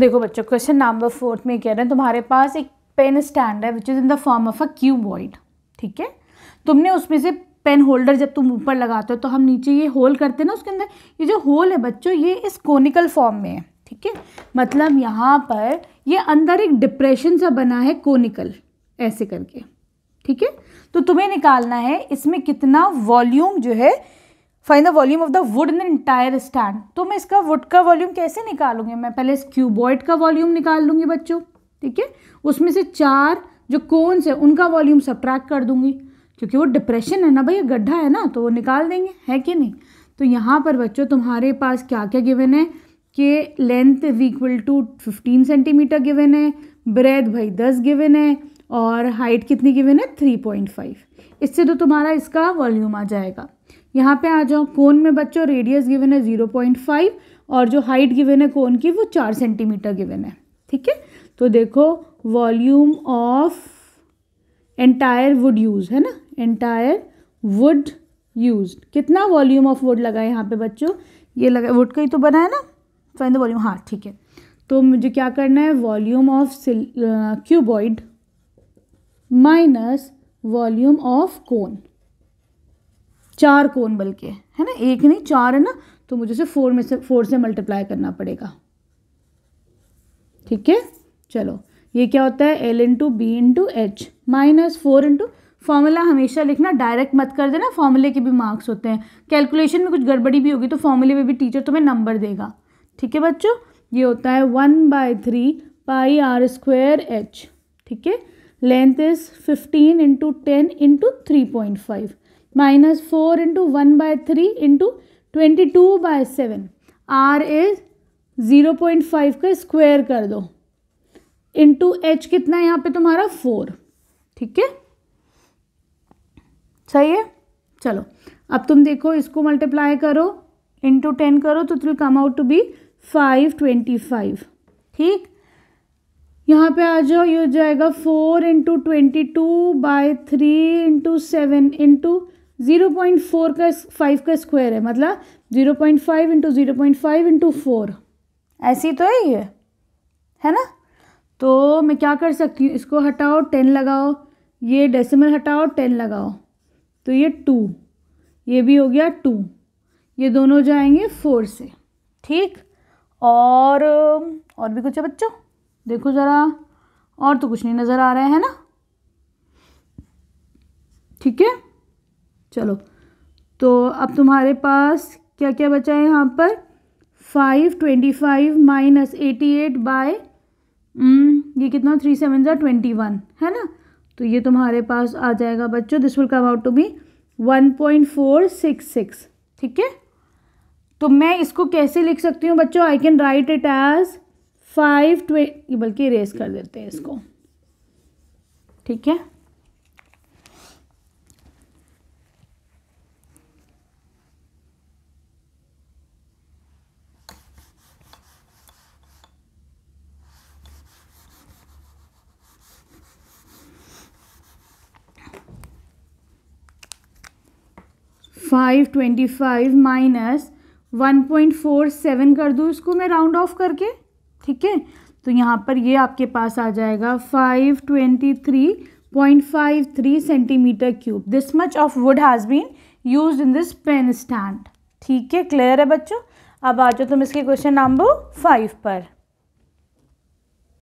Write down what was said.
देखो बच्चों question number fourth में कह रहे हैं तुम्हारे पास एक पेन स्टैंड है which is in the form of a cuboid ठीक है तुमने उसमें से पेन होल्डर जब तुम ऊपर लगाते हो तो हम नीचे ये होल करते हैं ना उसके अंदर ये जो होल है बच्चों ये इस कोनिकल फॉर्म में है ठीक है मतलब यहाँ पर ये अंदर एक डिप्रेशन सा बना है कोनिकल ऐसे करके ठीक है तो तुम्हें निकालना है इसमें कितना वॉल्यूम जो है find the volume of the wood in entire stand तो मैं इसका वुड का वॉल्यूम कैसे निकालूंगी मैं पहले इस क्यूबॉइड का वॉल्यूम निकाल लूंगी बच्चों ठीक है उसमें से चार जो कोन्स है उनका वॉल्यूम सब्ट्रैक्ट कर दूंगी क्योंकि वो डिप्रेशन है ना भैया गड्ढा है ना तो वो निकाल देंगे है कि नहीं तो यहाँ पर बच्चों तुम्हारे पास क्या क्या गिवन है कि length is equal to fifteen centimetre given है ब्रेथ भाई दस गिवन है और हाइट कितनी गिवन है थ्री पॉइंट फाइव इससे तो तुम्हारा इसका वॉल्यूम आ जाएगा यहाँ पे आ जाओ कोन में बच्चों रेडियस गिवन है ज़ीरो पॉइंट फाइव और जो हाइट गिवन है कोन की वो चार सेंटीमीटर गिवन है ठीक है तो देखो volume of entire wood use है ना एंटायर वुड यूज कितना वॉल्यूम ऑफ वुड लगा है यहाँ पे बच्चों ये लगा वुड का ही तो बना है ना फाइन द वॉल्यूम हाँ ठीक है तो मुझे क्या करना है volume of cuboid minus volume of cone चार कोन बल्कि है ना एक नहीं चार है ना तो मुझे उसे फोर में से फोर से मल्टीप्लाई करना पड़ेगा ठीक है चलो ये क्या होता है L into B into H minus four into formula हमेशा लिखना डायरेक्ट मत कर देना फॉर्मूले के भी मार्क्स होते हैं कैलकुलेशन में कुछ गड़बड़ी भी होगी तो फॉर्मूले में भी टीचर तुम्हें नंबर देगा ठीक है बच्चों ये होता है one by three pi r square h ठीक है length is fifteen into ten into three point five minus four into one by three into twenty two by seven r is five का स्क्वायर कर दो into H कितना है यहाँ पे तुम्हारा फोर ठीक है सही है चलो अब तुम देखो इसको मल्टीप्लाई करो इंटू टेन करो तो will come out to be five twenty five ठीक यहाँ पे आ जाओ ये हो जाएगा four into twenty two by three into seven into zero point four का फाइव का स्क्वायर है मतलब zero point five into zero point five into four ऐसी तो है ये है ना तो मैं क्या कर सकती हूँ इसको हटाओ टेन लगाओ ये डेसिमल हटाओ टेन लगाओ तो ये टू ये भी हो गया टू ये दोनों जाएंगे फोर से ठीक और और भी कुछ है बच्चों देखो ज़रा और तो कुछ नहीं नज़र आ रहा है ना ठीक है चलो तो अब तुम्हारे पास क्या क्या बचा है यहाँ पर five twenty five minus eighty eight by ये कितना थ्री सेवन जो ट्वेंटी वन है ना तो ये तुम्हारे पास आ जाएगा बच्चों this will come out to be one point four six six ठीक है तो मैं इसको कैसे लिख सकती हूँ बच्चों I can write it as five ट्वे बल्कि रेस कर देते हैं इसको ठीक है five twenty five minus one point four seven कर दूँ इसको मैं राउंड ऑफ करके ठीक है तो यहाँ पर ये आपके पास आ जाएगा five twenty three point five three centimetre cube this much of wood has been use in this pen stand ठीक है क्लियर है बच्चों अब आ जाओ तुम इसके क्वेश्चन नंबर फाइव पर